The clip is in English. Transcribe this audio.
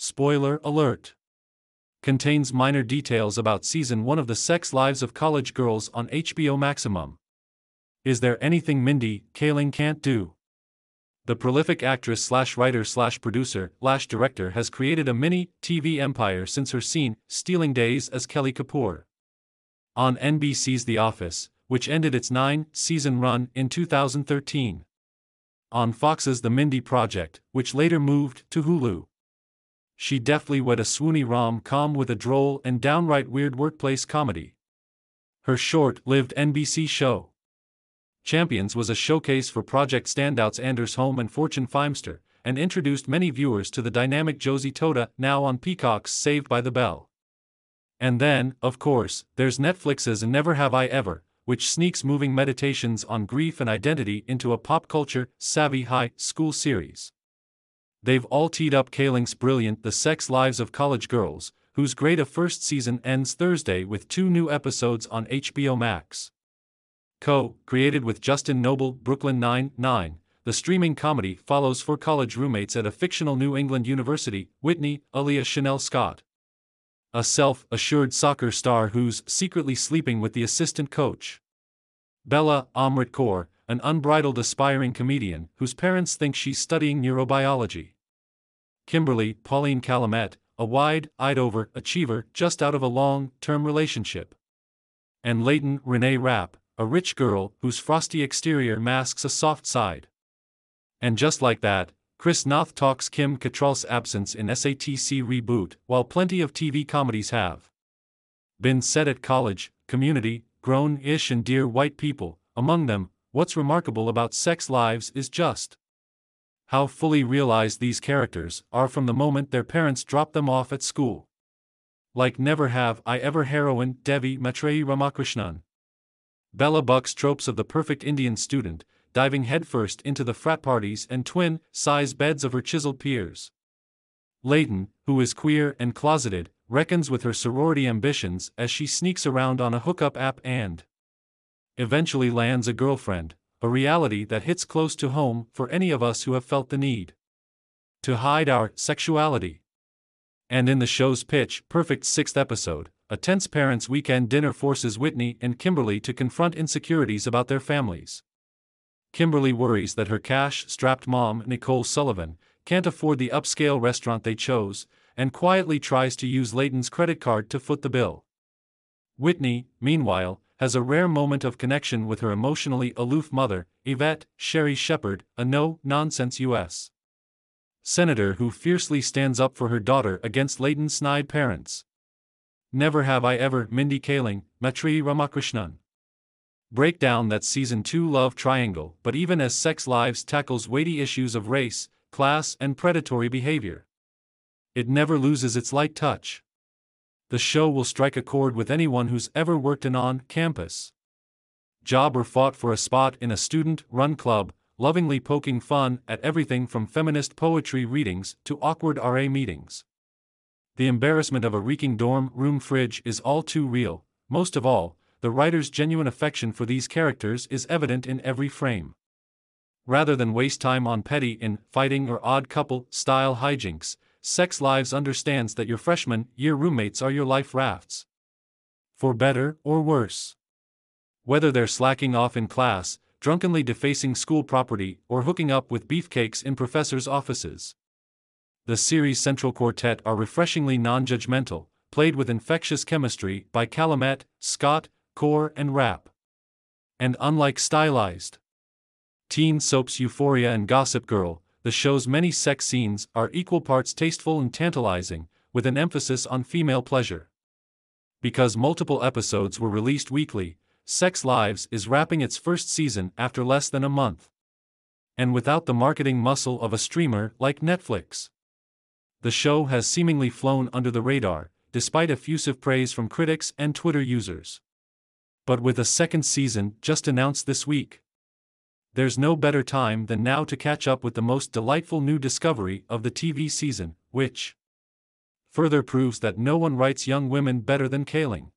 Spoiler alert. Contains minor details about season 1 of The Sex Lives of College Girls on HBO Maximum. Is there anything Mindy Kaling can't do? The prolific actress slash writer slash producer slash director has created a mini TV empire since her scene Stealing Days as Kelly Kapoor. On NBC's The Office, which ended its nine season run in 2013. On Fox's The Mindy Project, which later moved to Hulu she deftly wed a swoony rom com with a droll and downright weird workplace comedy. Her short lived NBC show, Champions, was a showcase for project standouts Anders Holm and Fortune Feimster, and introduced many viewers to the dynamic Josie Toda, now on Peacock's Saved by the Bell. And then, of course, there's Netflix's Never Have I Ever, which sneaks moving meditations on grief and identity into a pop culture savvy high school series. They've all teed up Kaling's brilliant The Sex Lives of College Girls, whose great a first season ends Thursday with two new episodes on HBO Max. Co, created with Justin Noble, Brooklyn Nine-Nine, the streaming comedy follows four college roommates at a fictional New England university, Whitney, Aaliyah Chanel Scott. A self-assured soccer star who's secretly sleeping with the assistant coach. Bella Amrit Kaur, an unbridled aspiring comedian whose parents think she's studying neurobiology. Kimberly, Pauline Calumet, a wide, eyed over achiever just out of a long term relationship. And Leighton Renee Rapp, a rich girl whose frosty exterior masks a soft side. And just like that, Chris Noth talks Kim Cattrall's absence in SATC reboot, while plenty of TV comedies have been set at college, community, grown ish, and dear white people, among them, what's remarkable about sex lives is just how fully realized these characters are from the moment their parents drop them off at school. Like Never Have I Ever heroine Devi Matreyi Ramakrishnan. Bella Buck's tropes of the perfect Indian student, diving headfirst into the frat parties and twin size beds of her chiseled peers. Leighton, who is queer and closeted, reckons with her sorority ambitions as she sneaks around on a hookup app and eventually lands a girlfriend, a reality that hits close to home for any of us who have felt the need to hide our sexuality. And in the show's pitch perfect sixth episode, a tense parents' weekend dinner forces Whitney and Kimberly to confront insecurities about their families. Kimberly worries that her cash strapped mom, Nicole Sullivan, can't afford the upscale restaurant they chose, and quietly tries to use Layton's credit card to foot the bill. Whitney, meanwhile, has a rare moment of connection with her emotionally aloof mother, Yvette Sherry Shepard, a no nonsense U.S. Senator who fiercely stands up for her daughter against Leighton Snide parents. Never Have I Ever, Mindy Kaling, Matri Ramakrishnan. Breakdown that season 2 love triangle, but even as Sex Lives tackles weighty issues of race, class, and predatory behavior. It never loses its light touch the show will strike a chord with anyone who's ever worked an on campus job or fought for a spot in a student run club, lovingly poking fun at everything from feminist poetry readings to awkward RA meetings. The embarrassment of a reeking dorm room fridge is all too real, most of all, the writer's genuine affection for these characters is evident in every frame. Rather than waste time on petty in fighting or odd couple style hijinks, Sex Lives understands that your freshman year roommates are your life rafts. For better or worse. Whether they're slacking off in class, drunkenly defacing school property, or hooking up with beefcakes in professors' offices. The series' central quartet are refreshingly non judgmental, played with infectious chemistry by Calumet, Scott, Core, and Rap. And unlike stylized teen soaps Euphoria and Gossip Girl, the show's many sex scenes are equal parts tasteful and tantalizing, with an emphasis on female pleasure. Because multiple episodes were released weekly, Sex Lives is wrapping its first season after less than a month. And without the marketing muscle of a streamer like Netflix. The show has seemingly flown under the radar, despite effusive praise from critics and Twitter users. But with a second season just announced this week, there's no better time than now to catch up with the most delightful new discovery of the TV season, which further proves that no one writes young women better than Kaling.